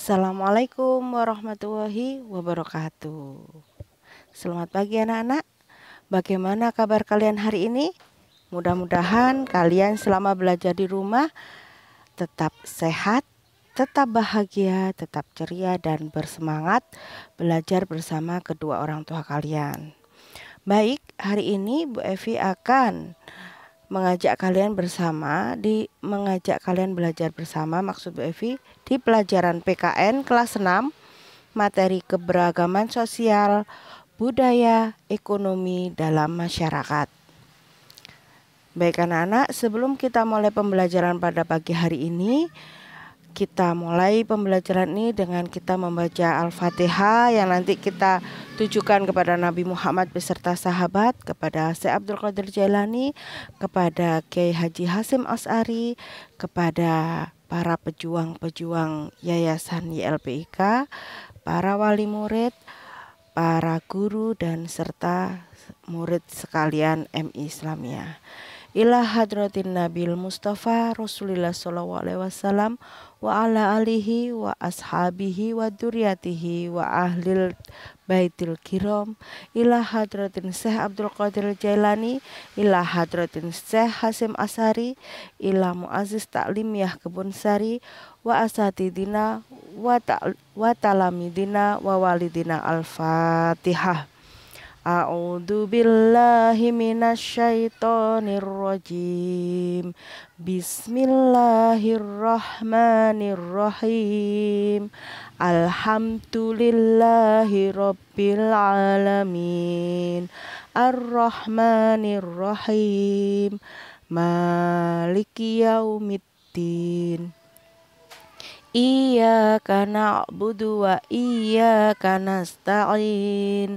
Assalamualaikum warahmatullahi wabarakatuh. Selamat pagi anak-anak. Bagaimana kabar kalian hari ini? Mudah-mudahan kalian selama belajar di rumah tetap sehat, tetap bahagia, tetap ceria dan bersemangat belajar bersama kedua orang tua kalian. Baik, hari ini Bu Evi akan mengajak kalian bersama di mengajak kalian belajar bersama maksud Bu Evi di pelajaran PKN kelas 6 materi keberagaman sosial, budaya, ekonomi dalam masyarakat. Baik anak-anak, sebelum kita mulai pembelajaran pada pagi hari ini, kita mulai pembelajaran ini dengan kita membaca Al-Fatihah yang nanti kita tujukan kepada Nabi Muhammad beserta sahabat, kepada Syekh Abdul Qadir Jailani, kepada Kiai Haji Hasim As'ari, kepada para pejuang-pejuang Yayasan YLPIK, para wali murid, para guru dan serta murid sekalian MI Islamiyah. Ila hadratin Nabil Mustafa Rasulullah sallallahu alaihi wasallam wa ala alihi wa ashabihi wa duriyatihi wa ahlil baitil kiram ila hadratin Syekh Abdul Qadir Jailani ila hadratin Syekh Hasim Asari ila Muaziz Taklimiyah Kebunsari wa asatidina wa, ta wa talamidina wa walidina al-fatihah A'udzu billahi minasyaitonir rajim. Bismillahirrahmanirrahim. Alhamdulillahi rabbil alamin. Arrahmanirrahim. Maliki yaumiddin. Iyyaka na'budu wa iyyaka nasta'in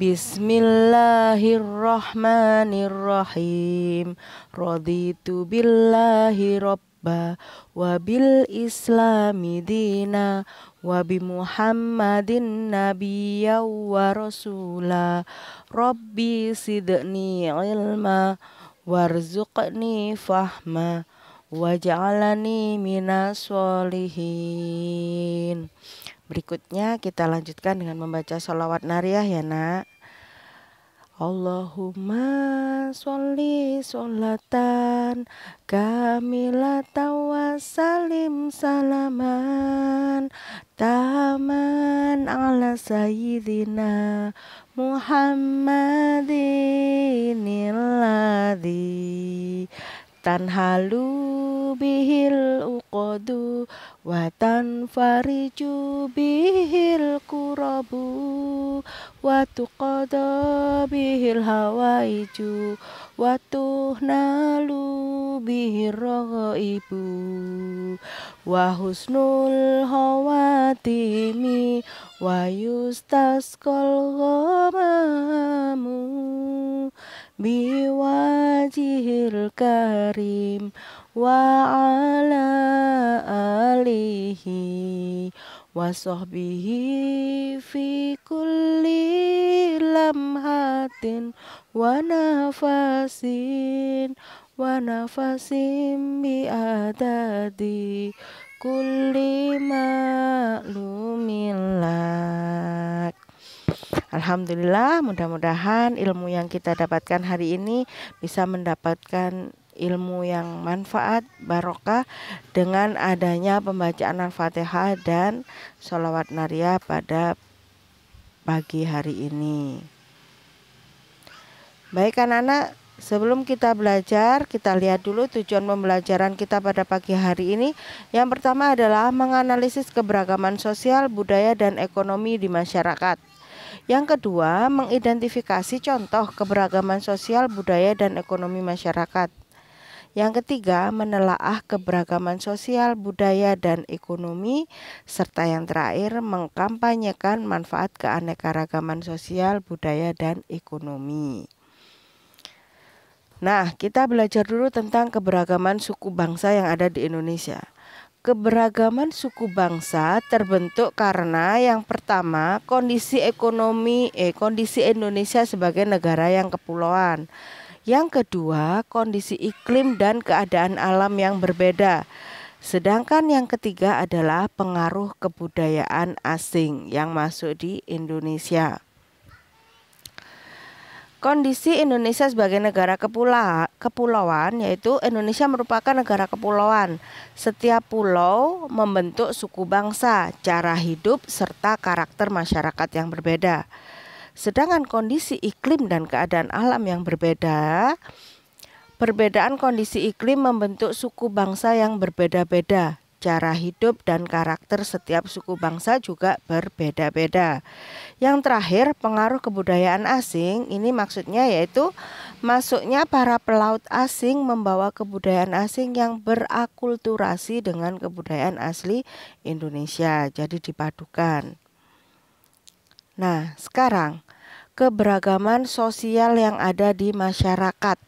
Bismillahirrahmanirrahim. Raditu billahi robba Wabil islami dina wabi muhammadin Nabiya wa rasula. Rabbi sidni ilma warzuqni fahma wajalani minas solihin. Berikutnya kita lanjutkan dengan membaca sholawat nariyah ya nak. Allahumma sholli sholatan kamilatan wa salim salaman taman ala sayyidina Muhammadin illadhi tanhalu bihil uqadu Watan fariju bihil kurabu Watu kodo bihil hawaiju Watu nalu bihil rogo ibu Wahusnul hawatimi Wayustas kolgomamu Biwajihil karim وعلى آله وصحبه في كل لمحة ونفس ونفس بأداد كل معلوم لك Alhamdulillah, mudah-mudahan ilmu yang kita dapatkan hari ini bisa mendapatkan ilmu yang manfaat barokah dengan adanya pembacaan Al-Fatihah dan sholawat naria pada pagi hari ini. Baik anak-anak, sebelum kita belajar, kita lihat dulu tujuan pembelajaran kita pada pagi hari ini. Yang pertama adalah menganalisis keberagaman sosial, budaya, dan ekonomi di masyarakat. Yang kedua, mengidentifikasi contoh keberagaman sosial, budaya, dan ekonomi masyarakat. Yang ketiga, menelaah keberagaman sosial, budaya, dan ekonomi. Serta yang terakhir, mengkampanyekan manfaat keanekaragaman sosial, budaya, dan ekonomi. Nah, kita belajar dulu tentang keberagaman suku bangsa yang ada di Indonesia. Keberagaman suku bangsa terbentuk karena yang pertama, kondisi ekonomi eh kondisi Indonesia sebagai negara yang kepulauan. Yang kedua, kondisi iklim dan keadaan alam yang berbeda. Sedangkan yang ketiga adalah pengaruh kebudayaan asing yang masuk di Indonesia. Kondisi Indonesia sebagai negara kepulauan yaitu Indonesia merupakan negara kepulauan. Setiap pulau membentuk suku bangsa, cara hidup serta karakter masyarakat yang berbeda. Sedangkan kondisi iklim dan keadaan alam yang berbeda, perbedaan kondisi iklim membentuk suku bangsa yang berbeda-beda. Cara hidup dan karakter setiap suku bangsa juga berbeda-beda. Yang terakhir, pengaruh kebudayaan asing ini maksudnya yaitu masuknya para pelaut asing membawa kebudayaan asing yang berakulturasi dengan kebudayaan asli Indonesia, jadi dipadukan. Nah, sekarang keberagaman sosial yang ada di masyarakat.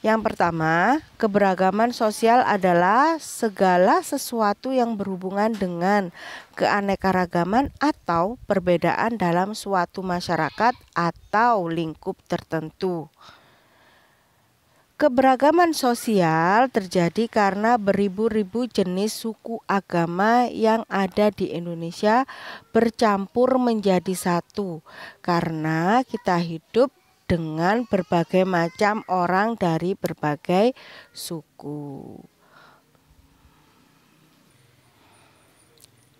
Yang pertama, keberagaman sosial adalah segala sesuatu yang berhubungan dengan keanekaragaman atau perbedaan dalam suatu masyarakat atau lingkup tertentu. Keberagaman sosial terjadi karena beribu-ribu jenis suku agama yang ada di Indonesia bercampur menjadi satu, karena kita hidup dengan berbagai macam orang dari berbagai suku.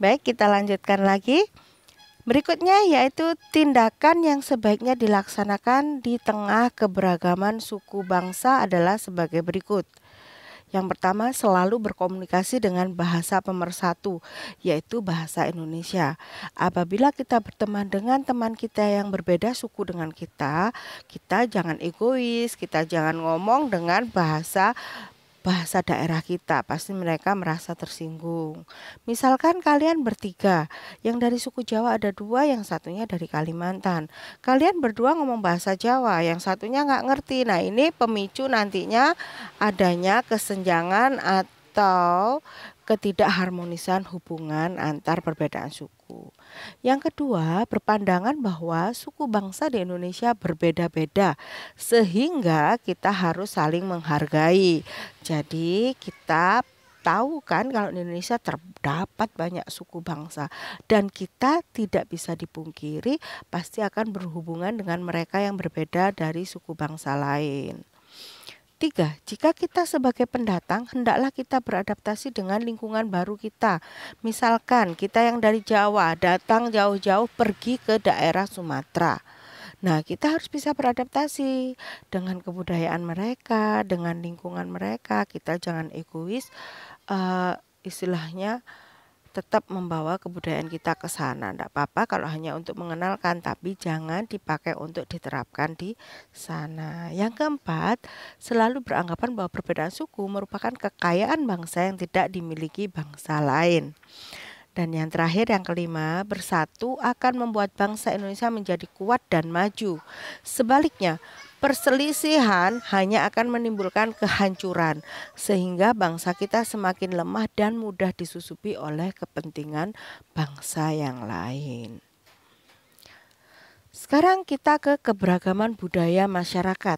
Baik, kita lanjutkan lagi. Berikutnya yaitu tindakan yang sebaiknya dilaksanakan di tengah keberagaman suku bangsa adalah sebagai berikut. Yang pertama, selalu berkomunikasi dengan bahasa pemersatu, yaitu bahasa Indonesia. Apabila kita berteman dengan teman kita yang berbeda suku dengan kita, kita jangan egois, kita jangan ngomong dengan bahasa bahasa daerah kita, pasti mereka merasa tersinggung. Misalkan kalian bertiga, yang dari suku Jawa ada dua, yang satunya dari Kalimantan. Kalian berdua ngomong bahasa Jawa, yang satunya nggak ngerti. Nah ini pemicu nantinya adanya kesenjangan atau ketidakharmonisan hubungan antar perbedaan suku. Yang kedua, berpandangan bahwa suku bangsa di Indonesia berbeda-beda sehingga kita harus saling menghargai. Jadi kita tahu kan kalau di Indonesia terdapat banyak suku bangsa dan kita tidak bisa dipungkiri pasti akan berhubungan dengan mereka yang berbeda dari suku bangsa lain. Tiga, jika kita sebagai pendatang, hendaklah kita beradaptasi dengan lingkungan baru kita. Misalkan kita yang dari Jawa datang jauh-jauh pergi ke daerah Sumatera. Nah, kita harus bisa beradaptasi dengan kebudayaan mereka, dengan lingkungan mereka. Kita jangan egois, uh, istilahnya tetap membawa kebudayaan kita ke sana. Tidak apa-apa kalau hanya untuk mengenalkan, tapi jangan dipakai untuk diterapkan di sana. Yang keempat, selalu beranggapan bahwa perbedaan suku merupakan kekayaan bangsa yang tidak dimiliki bangsa lain. Dan yang terakhir, yang kelima, bersatu akan membuat bangsa Indonesia menjadi kuat dan maju. Sebaliknya, Perselisihan hanya akan menimbulkan kehancuran, sehingga bangsa kita semakin lemah dan mudah disusupi oleh kepentingan bangsa yang lain. Sekarang kita ke keberagaman budaya masyarakat.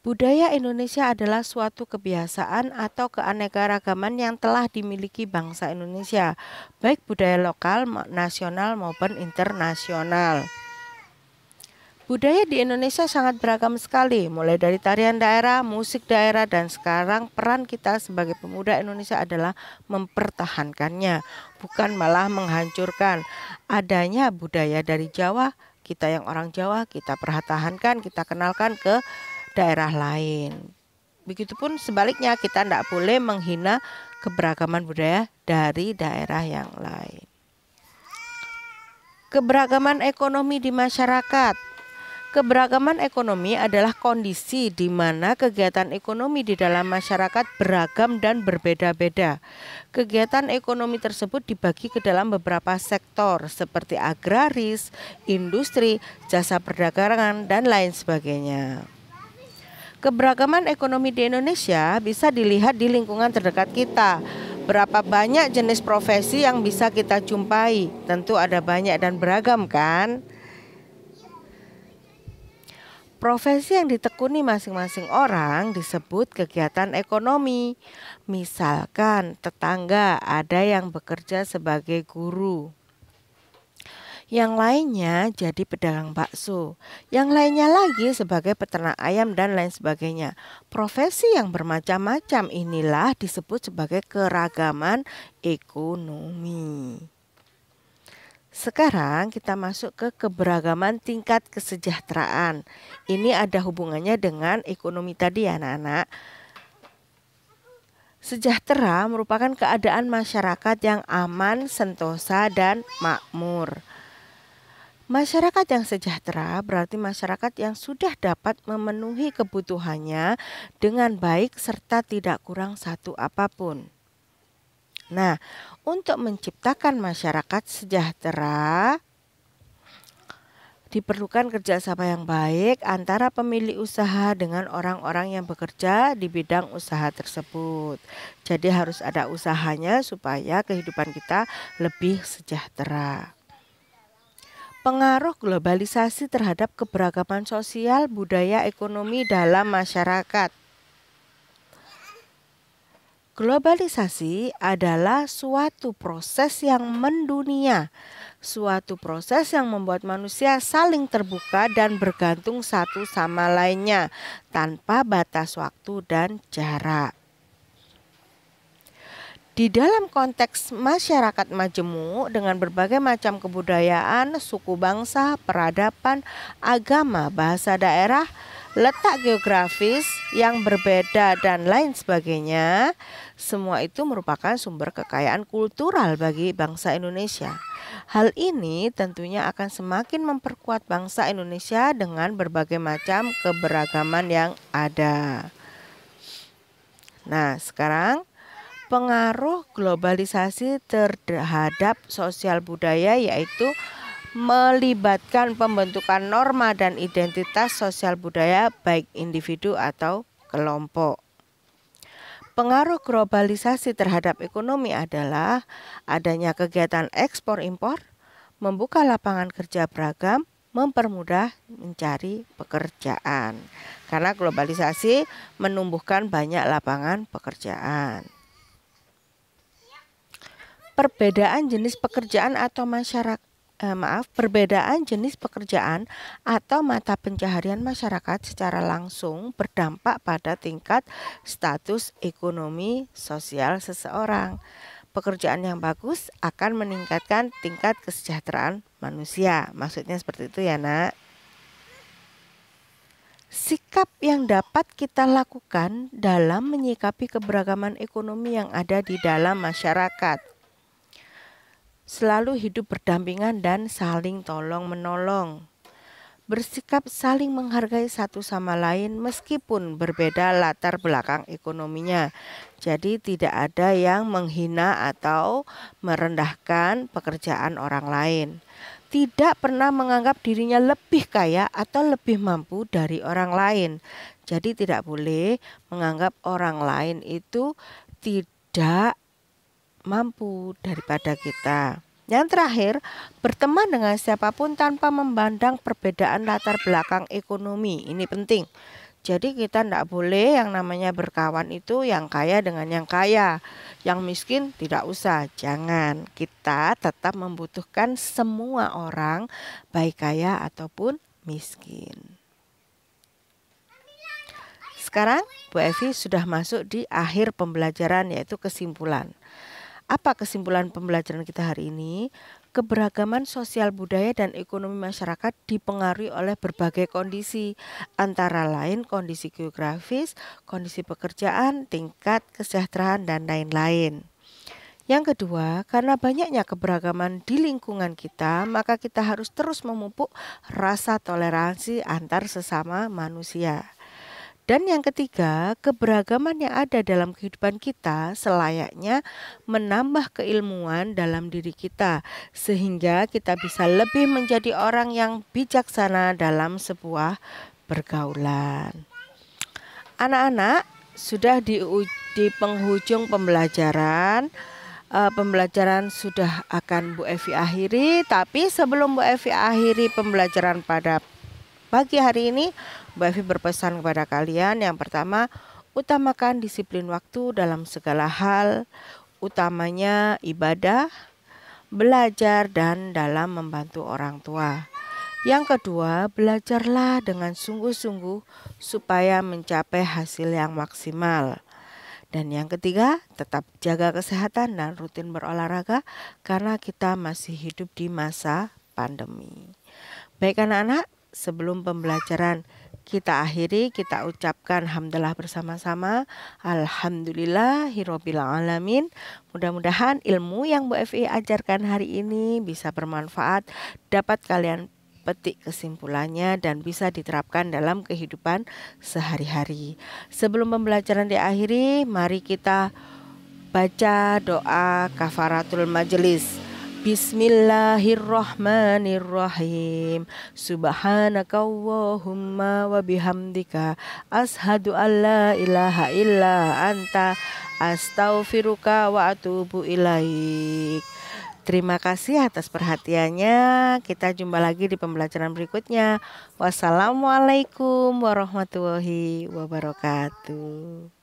Budaya Indonesia adalah suatu kebiasaan atau keanekaragaman yang telah dimiliki bangsa Indonesia, baik budaya lokal, nasional maupun internasional. Budaya di Indonesia sangat beragam sekali, mulai dari tarian daerah, musik daerah, dan sekarang peran kita sebagai pemuda Indonesia adalah mempertahankannya, bukan malah menghancurkan. Adanya budaya dari Jawa, kita yang orang Jawa, kita pertahankan, kita kenalkan ke daerah lain. Begitupun sebaliknya, kita tidak boleh menghina keberagaman budaya dari daerah yang lain. Keberagaman ekonomi di masyarakat Keberagaman ekonomi adalah kondisi di mana kegiatan ekonomi di dalam masyarakat beragam dan berbeda-beda. Kegiatan ekonomi tersebut dibagi ke dalam beberapa sektor seperti agraris, industri, jasa perdagangan, dan lain sebagainya. Keberagaman ekonomi di Indonesia bisa dilihat di lingkungan terdekat kita. Berapa banyak jenis profesi yang bisa kita jumpai? Tentu ada banyak dan beragam kan? Profesi yang ditekuni masing-masing orang disebut kegiatan ekonomi. Misalkan tetangga ada yang bekerja sebagai guru. Yang lainnya jadi pedagang bakso. Yang lainnya lagi sebagai peternak ayam dan lain sebagainya. Profesi yang bermacam-macam inilah disebut sebagai keragaman ekonomi. Sekarang kita masuk ke keberagaman tingkat kesejahteraan. Ini ada hubungannya dengan ekonomi tadi ya anak-anak. Sejahtera merupakan keadaan masyarakat yang aman, sentosa, dan makmur. Masyarakat yang sejahtera berarti masyarakat yang sudah dapat memenuhi kebutuhannya dengan baik serta tidak kurang satu apapun. Nah, untuk menciptakan masyarakat sejahtera diperlukan kerjasama yang baik antara pemilik usaha dengan orang-orang yang bekerja di bidang usaha tersebut. Jadi harus ada usahanya supaya kehidupan kita lebih sejahtera. Pengaruh globalisasi terhadap keberagaman sosial, budaya, ekonomi dalam masyarakat. Globalisasi adalah suatu proses yang mendunia, suatu proses yang membuat manusia saling terbuka dan bergantung satu sama lainnya tanpa batas waktu dan jarak. Di dalam konteks masyarakat majemuk dengan berbagai macam kebudayaan, suku bangsa, peradaban, agama, bahasa daerah, letak geografis yang berbeda dan lain sebagainya, semua itu merupakan sumber kekayaan kultural bagi bangsa Indonesia. Hal ini tentunya akan semakin memperkuat bangsa Indonesia dengan berbagai macam keberagaman yang ada. Nah, sekarang pengaruh globalisasi terhadap sosial budaya yaitu melibatkan pembentukan norma dan identitas sosial budaya baik individu atau kelompok. Pengaruh globalisasi terhadap ekonomi adalah adanya kegiatan ekspor impor, membuka lapangan kerja beragam, mempermudah mencari pekerjaan. Karena globalisasi menumbuhkan banyak lapangan pekerjaan. Perbedaan jenis pekerjaan atau masyarakat eh, maaf perbedaan jenis pekerjaan atau mata pencaharian masyarakat secara langsung berdampak pada tingkat status ekonomi sosial seseorang. Pekerjaan yang bagus akan meningkatkan tingkat kesejahteraan manusia. Maksudnya seperti itu ya, Nak sikap yang dapat kita lakukan dalam menyikapi keberagaman ekonomi yang ada di dalam masyarakat selalu hidup berdampingan dan saling tolong menolong. Bersikap saling menghargai satu sama lain meskipun berbeda latar belakang ekonominya. Jadi tidak ada yang menghina atau merendahkan pekerjaan orang lain. Tidak pernah menganggap dirinya lebih kaya atau lebih mampu dari orang lain. Jadi tidak boleh menganggap orang lain itu tidak mampu daripada kita. Yang terakhir, berteman dengan siapapun tanpa memandang perbedaan latar belakang ekonomi. Ini penting. Jadi kita tidak boleh yang namanya berkawan itu yang kaya dengan yang kaya, yang miskin tidak usah. Jangan. Kita tetap membutuhkan semua orang, baik kaya ataupun miskin. Sekarang Bu Evi sudah masuk di akhir pembelajaran yaitu kesimpulan. Apa kesimpulan pembelajaran kita hari ini? Keberagaman sosial budaya dan ekonomi masyarakat dipengaruhi oleh berbagai kondisi, antara lain kondisi geografis, kondisi pekerjaan, tingkat kesejahteraan, dan lain-lain. Yang kedua, karena banyaknya keberagaman di lingkungan kita, maka kita harus terus memupuk rasa toleransi antar sesama manusia. Dan yang ketiga, keberagaman yang ada dalam kehidupan kita selayaknya menambah keilmuan dalam diri kita, sehingga kita bisa lebih menjadi orang yang bijaksana dalam sebuah pergaulan. Anak-anak, sudah di, di penghujung pembelajaran. E, pembelajaran sudah akan Bu Evi akhiri, tapi sebelum Bu Evi akhiri pembelajaran pada Pagi hari ini, Mbak Evi berpesan kepada kalian yang pertama, utamakan disiplin waktu dalam segala hal, utamanya ibadah, belajar dan dalam membantu orang tua. Yang kedua, belajarlah dengan sungguh-sungguh supaya mencapai hasil yang maksimal. Dan yang ketiga, tetap jaga kesehatan dan rutin berolahraga karena kita masih hidup di masa pandemi. Baik anak-anak, sebelum pembelajaran. Kita akhiri, kita ucapkan hamdalah bersama-sama. Alhamdulillahirobbil alamin. Mudah-mudahan ilmu yang Bu FI e ajarkan hari ini bisa bermanfaat, dapat kalian petik kesimpulannya dan bisa diterapkan dalam kehidupan sehari-hari. Sebelum pembelajaran diakhiri, mari kita baca doa kafaratul majelis. Bismillahirrahmanirrahim. Subhanakallahumma wa bihamdika ashadu an la ilaha illa anta astaghfiruka wa atubu ilaik. Terima kasih atas perhatiannya. Kita jumpa lagi di pembelajaran berikutnya. Wassalamualaikum warahmatullahi wabarakatuh.